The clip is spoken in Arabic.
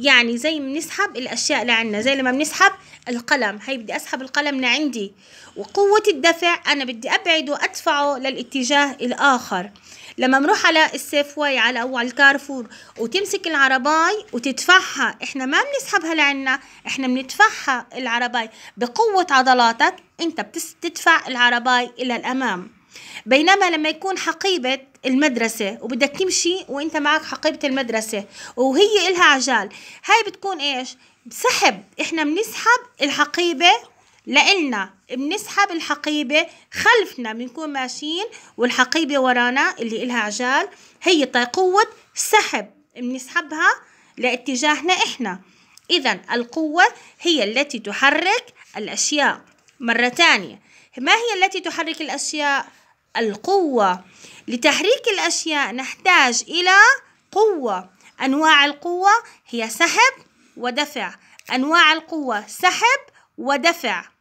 يعني زي ما بنسحب الأشياء لعنا زي لما بنسحب القلم هي بدي أسحب القلم لعندي وقوة الدفع أنا بدي أبعده وادفعه للاتجاه الآخر لما بنروح على السيف واي على أو على الكارفور وتمسك العرباي وتدفعها إحنا ما بنسحبها لعنا إحنا بندفعها العرباي بقوة عضلاتك أنت بتدفع العرباي إلى الأمام بينما لما يكون حقيبة المدرسة وبدك تمشي وانت معك حقيبة المدرسة وهي إلها عجال هاي بتكون ايش سحب احنا بنسحب الحقيبة لإلنا بنسحب الحقيبة خلفنا بنكون ماشيين والحقيبة ورانا اللي إلها عجال هي قوة سحب بنسحبها لاتجاهنا إحنا إذا القوة هي التي تحرك الأشياء مرة تانية ما هي التي تحرك الأشياء القوة لتحريك الأشياء نحتاج إلى قوة أنواع القوة هي سحب ودفع أنواع القوة سحب ودفع